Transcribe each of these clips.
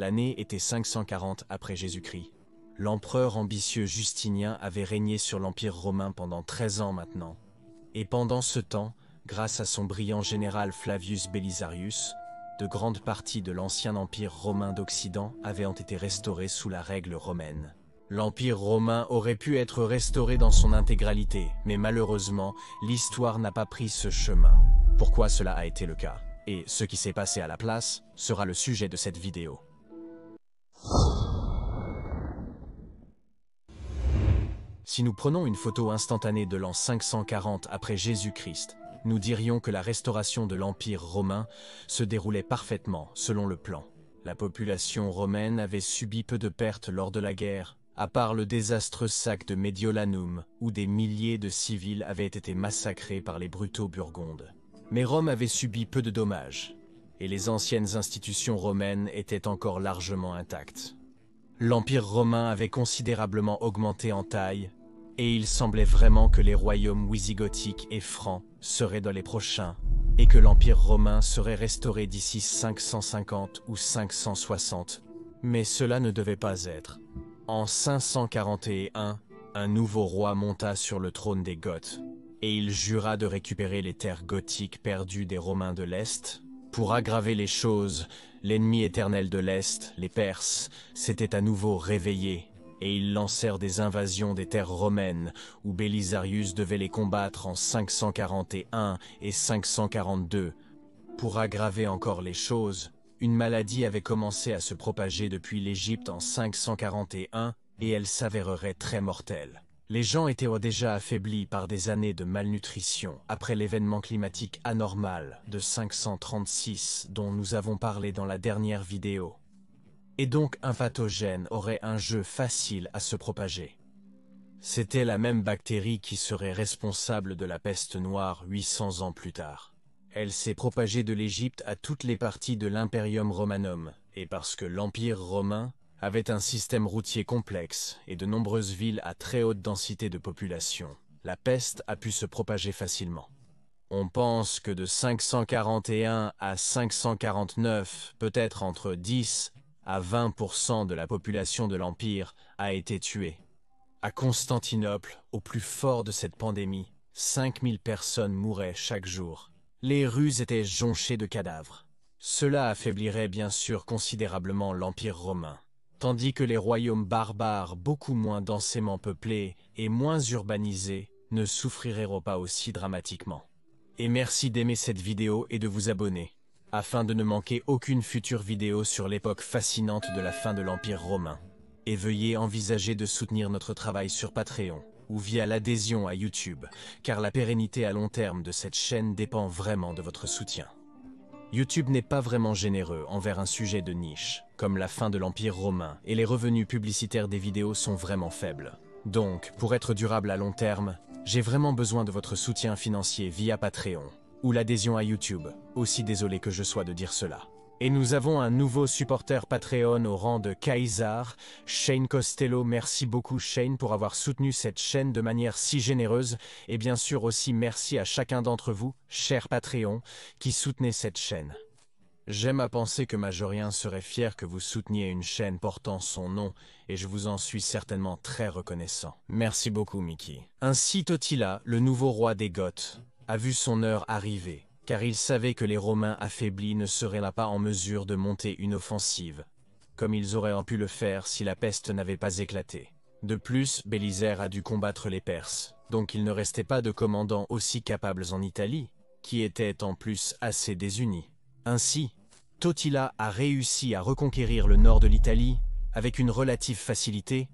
L'année était 540 après Jésus-Christ. L'empereur ambitieux Justinien avait régné sur l'Empire romain pendant 13 ans maintenant. Et pendant ce temps, grâce à son brillant général Flavius Belisarius, de grandes parties de l'ancien Empire romain d'Occident avaient été restaurées sous la règle romaine. L'Empire romain aurait pu être restauré dans son intégralité, mais malheureusement, l'histoire n'a pas pris ce chemin. Pourquoi cela a été le cas Et ce qui s'est passé à la place sera le sujet de cette vidéo. Si nous prenons une photo instantanée de l'an 540 après Jésus-Christ, nous dirions que la restauration de l'Empire romain se déroulait parfaitement selon le plan. La population romaine avait subi peu de pertes lors de la guerre, à part le désastreux sac de Mediolanum, où des milliers de civils avaient été massacrés par les brutaux Burgondes. Mais Rome avait subi peu de dommages, et les anciennes institutions romaines étaient encore largement intactes. L'Empire romain avait considérablement augmenté en taille, et il semblait vraiment que les royaumes wisigothiques et francs seraient dans les prochains, et que l'Empire romain serait restauré d'ici 550 ou 560. Mais cela ne devait pas être. En 541, un nouveau roi monta sur le trône des Goths, et il jura de récupérer les terres gothiques perdues des Romains de l'Est, pour aggraver les choses, l'ennemi éternel de l'Est, les Perses, s'était à nouveau réveillé, et ils lancèrent des invasions des terres romaines, où Belisarius devait les combattre en 541 et 542. Pour aggraver encore les choses, une maladie avait commencé à se propager depuis l'Égypte en 541, et elle s'avérerait très mortelle les gens étaient déjà affaiblis par des années de malnutrition après l'événement climatique anormal de 536 dont nous avons parlé dans la dernière vidéo. Et donc un pathogène aurait un jeu facile à se propager. C'était la même bactérie qui serait responsable de la peste noire 800 ans plus tard. Elle s'est propagée de l'Égypte à toutes les parties de l'imperium romanum, et parce que l'Empire romain, avait un système routier complexe et de nombreuses villes à très haute densité de population, la peste a pu se propager facilement. On pense que de 541 à 549, peut-être entre 10 à 20% de la population de l'Empire a été tuée. À Constantinople, au plus fort de cette pandémie, 5000 personnes mouraient chaque jour. Les rues étaient jonchées de cadavres. Cela affaiblirait bien sûr considérablement l'Empire romain tandis que les royaumes barbares beaucoup moins densément peuplés et moins urbanisés ne souffriraient pas aussi dramatiquement. Et merci d'aimer cette vidéo et de vous abonner, afin de ne manquer aucune future vidéo sur l'époque fascinante de la fin de l'Empire romain. Et veuillez envisager de soutenir notre travail sur Patreon ou via l'adhésion à YouTube, car la pérennité à long terme de cette chaîne dépend vraiment de votre soutien. YouTube n'est pas vraiment généreux envers un sujet de niche, comme la fin de l'Empire romain, et les revenus publicitaires des vidéos sont vraiment faibles. Donc, pour être durable à long terme, j'ai vraiment besoin de votre soutien financier via Patreon, ou l'adhésion à YouTube, aussi désolé que je sois de dire cela. Et nous avons un nouveau supporter Patreon au rang de Kaysar, Shane Costello. Merci beaucoup Shane pour avoir soutenu cette chaîne de manière si généreuse. Et bien sûr aussi merci à chacun d'entre vous, chers Patreons, qui soutenez cette chaîne. J'aime à penser que Majorien serait fier que vous souteniez une chaîne portant son nom, et je vous en suis certainement très reconnaissant. Merci beaucoup, Mickey. Ainsi Totila, le nouveau roi des Goths, a vu son heure arriver car il savait que les Romains affaiblis ne seraient là pas en mesure de monter une offensive, comme ils auraient pu le faire si la peste n'avait pas éclaté. De plus, Bélisaire a dû combattre les Perses, donc il ne restait pas de commandants aussi capables en Italie, qui étaient en plus assez désunis. Ainsi, Totila a réussi à reconquérir le nord de l'Italie avec une relative facilité,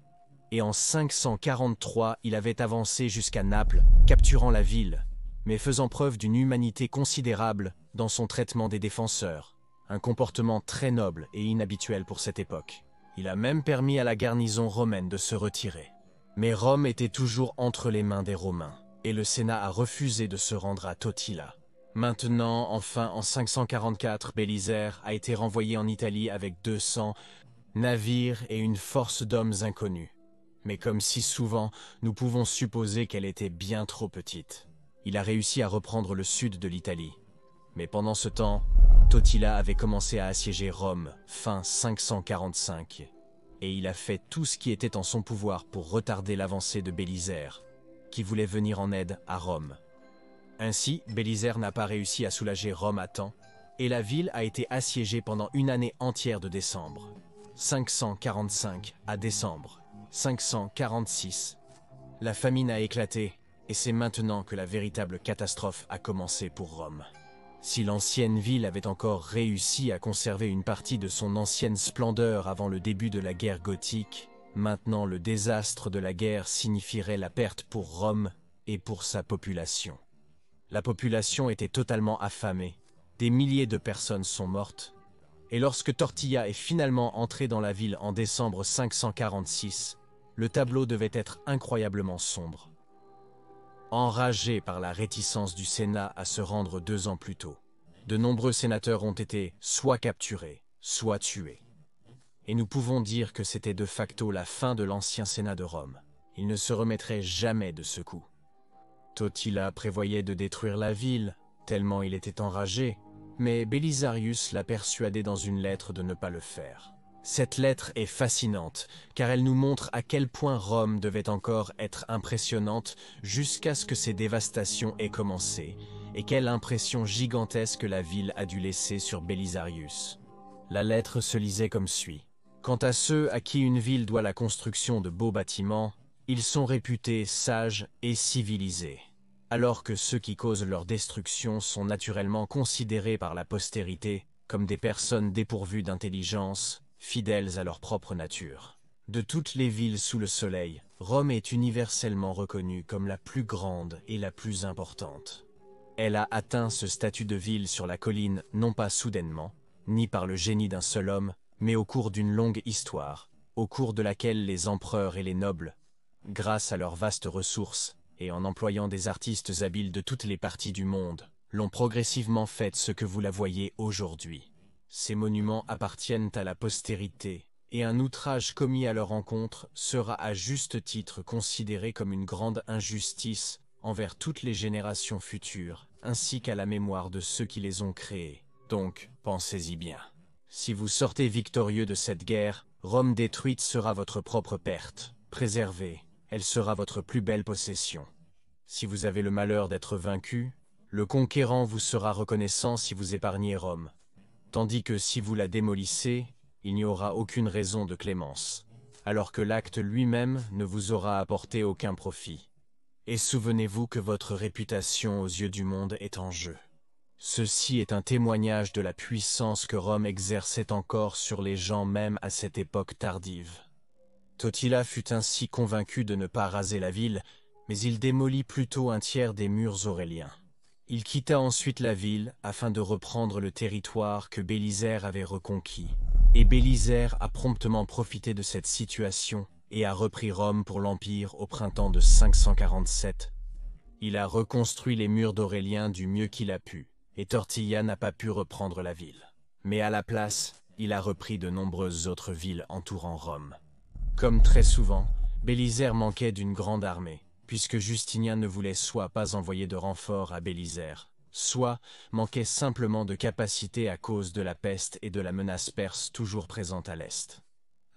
et en 543 il avait avancé jusqu'à Naples, capturant la ville, mais faisant preuve d'une humanité considérable dans son traitement des défenseurs, un comportement très noble et inhabituel pour cette époque. Il a même permis à la garnison romaine de se retirer. Mais Rome était toujours entre les mains des Romains, et le Sénat a refusé de se rendre à Totila. Maintenant, enfin, en 544, Bélisaire a été renvoyé en Italie avec 200 navires et une force d'hommes inconnus. Mais comme si souvent, nous pouvons supposer qu'elle était bien trop petite il a réussi à reprendre le sud de l'Italie. Mais pendant ce temps, Totila avait commencé à assiéger Rome fin 545, et il a fait tout ce qui était en son pouvoir pour retarder l'avancée de Bélisaire, qui voulait venir en aide à Rome. Ainsi, Bélisaire n'a pas réussi à soulager Rome à temps, et la ville a été assiégée pendant une année entière de décembre. 545 à décembre 546. La famine a éclaté et c'est maintenant que la véritable catastrophe a commencé pour Rome. Si l'ancienne ville avait encore réussi à conserver une partie de son ancienne splendeur avant le début de la guerre gothique, maintenant le désastre de la guerre signifierait la perte pour Rome et pour sa population. La population était totalement affamée, des milliers de personnes sont mortes, et lorsque Tortilla est finalement entré dans la ville en décembre 546, le tableau devait être incroyablement sombre. Enragé par la réticence du Sénat à se rendre deux ans plus tôt. De nombreux sénateurs ont été soit capturés, soit tués. Et nous pouvons dire que c'était de facto la fin de l'ancien Sénat de Rome. Il ne se remettrait jamais de ce coup. Totila prévoyait de détruire la ville, tellement il était enragé, mais Belisarius l'a persuadé dans une lettre de ne pas le faire. Cette lettre est fascinante, car elle nous montre à quel point Rome devait encore être impressionnante jusqu'à ce que ses dévastations aient commencé, et quelle impression gigantesque la ville a dû laisser sur Belisarius. La lettre se lisait comme suit. Quant à ceux à qui une ville doit la construction de beaux bâtiments, ils sont réputés sages et civilisés, alors que ceux qui causent leur destruction sont naturellement considérés par la postérité comme des personnes dépourvues d'intelligence fidèles à leur propre nature. De toutes les villes sous le soleil, Rome est universellement reconnue comme la plus grande et la plus importante. Elle a atteint ce statut de ville sur la colline non pas soudainement, ni par le génie d'un seul homme, mais au cours d'une longue histoire, au cours de laquelle les empereurs et les nobles, grâce à leurs vastes ressources, et en employant des artistes habiles de toutes les parties du monde, l'ont progressivement faite ce que vous la voyez aujourd'hui. Ces monuments appartiennent à la postérité, et un outrage commis à leur encontre sera à juste titre considéré comme une grande injustice envers toutes les générations futures, ainsi qu'à la mémoire de ceux qui les ont créés. Donc, pensez-y bien. Si vous sortez victorieux de cette guerre, Rome détruite sera votre propre perte. Préservée, elle sera votre plus belle possession. Si vous avez le malheur d'être vaincu, le conquérant vous sera reconnaissant si vous épargnez Rome, tandis que si vous la démolissez, il n'y aura aucune raison de clémence, alors que l'acte lui-même ne vous aura apporté aucun profit. Et souvenez-vous que votre réputation aux yeux du monde est en jeu. Ceci est un témoignage de la puissance que Rome exerçait encore sur les gens même à cette époque tardive. Totila fut ainsi convaincu de ne pas raser la ville, mais il démolit plutôt un tiers des murs auréliens. Il quitta ensuite la ville afin de reprendre le territoire que Bélisaire avait reconquis. Et Bélisaire a promptement profité de cette situation et a repris Rome pour l'Empire au printemps de 547. Il a reconstruit les murs d'Aurélien du mieux qu'il a pu, et Tortilla n'a pas pu reprendre la ville. Mais à la place, il a repris de nombreuses autres villes entourant Rome. Comme très souvent, Bélisaire manquait d'une grande armée, puisque Justinien ne voulait soit pas envoyer de renfort à Bélisère, soit manquait simplement de capacité à cause de la peste et de la menace perse toujours présente à l'Est.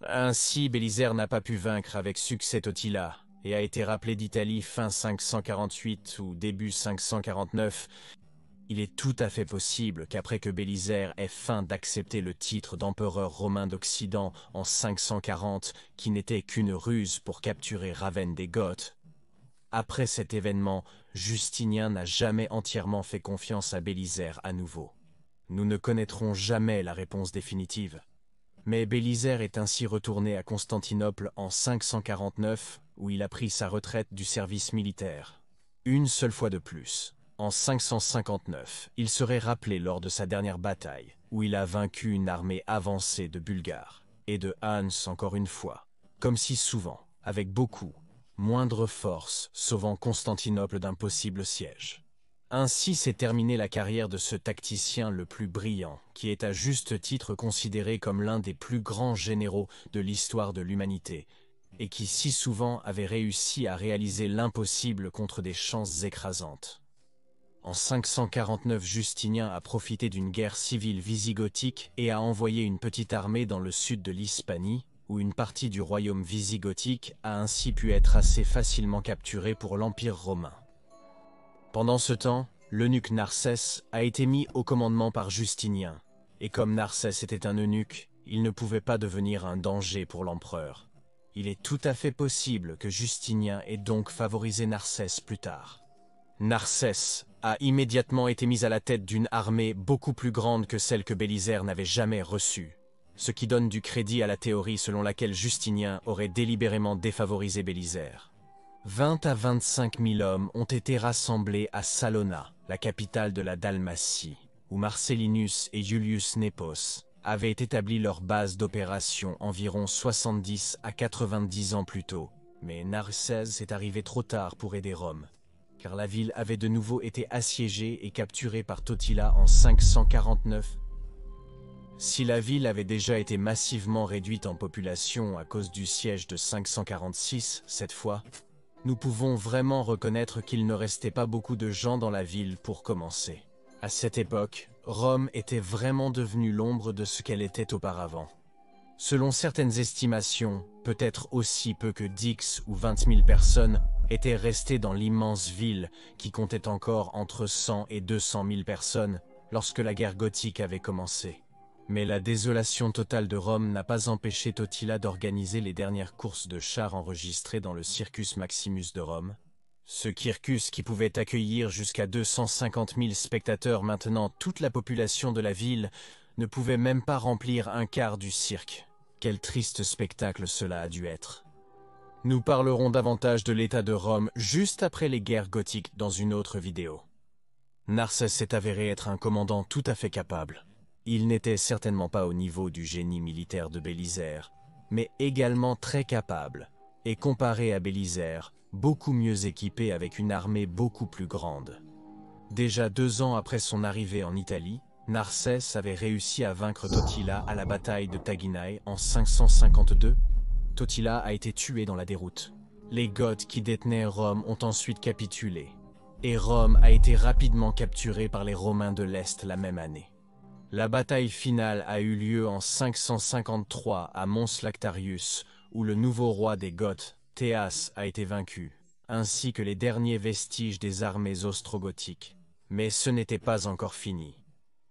Ainsi, Bélisère n'a pas pu vaincre avec succès Totila, et a été rappelé d'Italie fin 548 ou début 549, il est tout à fait possible qu'après que Bélisaire ait fin d'accepter le titre d'empereur romain d'Occident en 540, qui n'était qu'une ruse pour capturer Ravenne des Goths, après cet événement, Justinien n'a jamais entièrement fait confiance à Bélisaire à nouveau. Nous ne connaîtrons jamais la réponse définitive. Mais Bélisaire est ainsi retourné à Constantinople en 549, où il a pris sa retraite du service militaire. Une seule fois de plus, en 559, il serait rappelé lors de sa dernière bataille, où il a vaincu une armée avancée de Bulgares, et de Hans encore une fois, comme si souvent, avec beaucoup, moindre force, sauvant Constantinople d'un possible siège. Ainsi s'est terminée la carrière de ce tacticien le plus brillant, qui est à juste titre considéré comme l'un des plus grands généraux de l'histoire de l'humanité, et qui si souvent avait réussi à réaliser l'impossible contre des chances écrasantes. En 549, Justinien a profité d'une guerre civile visigothique et a envoyé une petite armée dans le sud de l'Hispanie, où une partie du royaume visigothique a ainsi pu être assez facilement capturée pour l'Empire romain. Pendant ce temps, l'eunuque Narsès a été mis au commandement par Justinien, et comme Narsès était un eunuque, il ne pouvait pas devenir un danger pour l'empereur. Il est tout à fait possible que Justinien ait donc favorisé Narsès plus tard. Narsès a immédiatement été mis à la tête d'une armée beaucoup plus grande que celle que Bélisaire n'avait jamais reçue, ce qui donne du crédit à la théorie selon laquelle Justinien aurait délibérément défavorisé Bélisaire. 20 à 25 000 hommes ont été rassemblés à Salona, la capitale de la Dalmatie, où Marcellinus et Julius Nepos avaient établi leur base d'opération environ 70 à 90 ans plus tôt. Mais Narcèse est arrivé trop tard pour aider Rome, car la ville avait de nouveau été assiégée et capturée par Totila en 549 si la ville avait déjà été massivement réduite en population à cause du siège de 546, cette fois, nous pouvons vraiment reconnaître qu'il ne restait pas beaucoup de gens dans la ville pour commencer. À cette époque, Rome était vraiment devenue l'ombre de ce qu'elle était auparavant. Selon certaines estimations, peut-être aussi peu que 10 ou 20 000 personnes étaient restées dans l'immense ville qui comptait encore entre 100 et 200 000 personnes lorsque la guerre gothique avait commencé. Mais la désolation totale de Rome n'a pas empêché Totila d'organiser les dernières courses de chars enregistrées dans le Circus Maximus de Rome. Ce circus qui pouvait accueillir jusqu'à 250 000 spectateurs maintenant toute la population de la ville ne pouvait même pas remplir un quart du cirque. Quel triste spectacle cela a dû être. Nous parlerons davantage de l'état de Rome juste après les guerres gothiques dans une autre vidéo. Narcès s'est avéré être un commandant tout à fait capable. Il n'était certainement pas au niveau du génie militaire de Bélisaire, mais également très capable, et comparé à Bélisaire, beaucoup mieux équipé avec une armée beaucoup plus grande. Déjà deux ans après son arrivée en Italie, Narsès avait réussi à vaincre Totila à la bataille de Taginae en 552. Totila a été tué dans la déroute. Les Goths qui détenaient Rome ont ensuite capitulé, et Rome a été rapidement capturée par les Romains de l'Est la même année. La bataille finale a eu lieu en 553 à mons Lactarius, où le nouveau roi des Goths, Théas, a été vaincu, ainsi que les derniers vestiges des armées ostrogothiques. Mais ce n'était pas encore fini,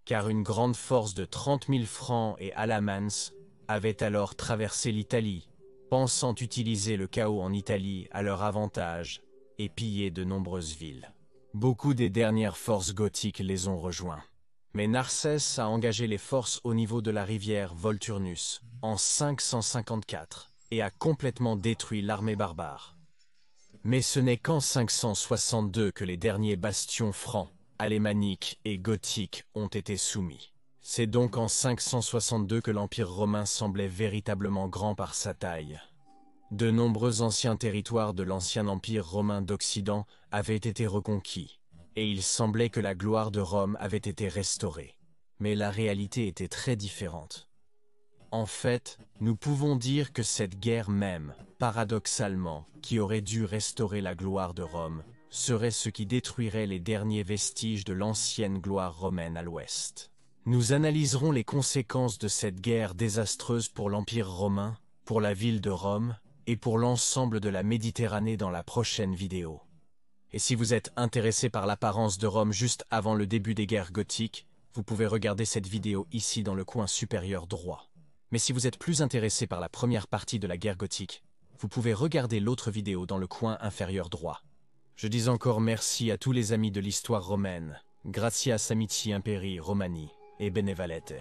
car une grande force de 30 000 francs et alamans avait alors traversé l'Italie, pensant utiliser le chaos en Italie à leur avantage et piller de nombreuses villes. Beaucoup des dernières forces gothiques les ont rejoints. Mais Narsès a engagé les forces au niveau de la rivière Volturnus en 554 et a complètement détruit l'armée barbare. Mais ce n'est qu'en 562 que les derniers bastions francs, alémaniques et gothiques ont été soumis. C'est donc en 562 que l'Empire romain semblait véritablement grand par sa taille. De nombreux anciens territoires de l'ancien Empire romain d'Occident avaient été reconquis, et il semblait que la gloire de Rome avait été restaurée. Mais la réalité était très différente. En fait, nous pouvons dire que cette guerre même, paradoxalement, qui aurait dû restaurer la gloire de Rome, serait ce qui détruirait les derniers vestiges de l'ancienne gloire romaine à l'ouest. Nous analyserons les conséquences de cette guerre désastreuse pour l'Empire romain, pour la ville de Rome, et pour l'ensemble de la Méditerranée dans la prochaine vidéo. Et si vous êtes intéressé par l'apparence de Rome juste avant le début des guerres gothiques, vous pouvez regarder cette vidéo ici dans le coin supérieur droit. Mais si vous êtes plus intéressé par la première partie de la guerre gothique, vous pouvez regarder l'autre vidéo dans le coin inférieur droit. Je dis encore merci à tous les amis de l'histoire romaine, gracias amici imperi romani et benevalete.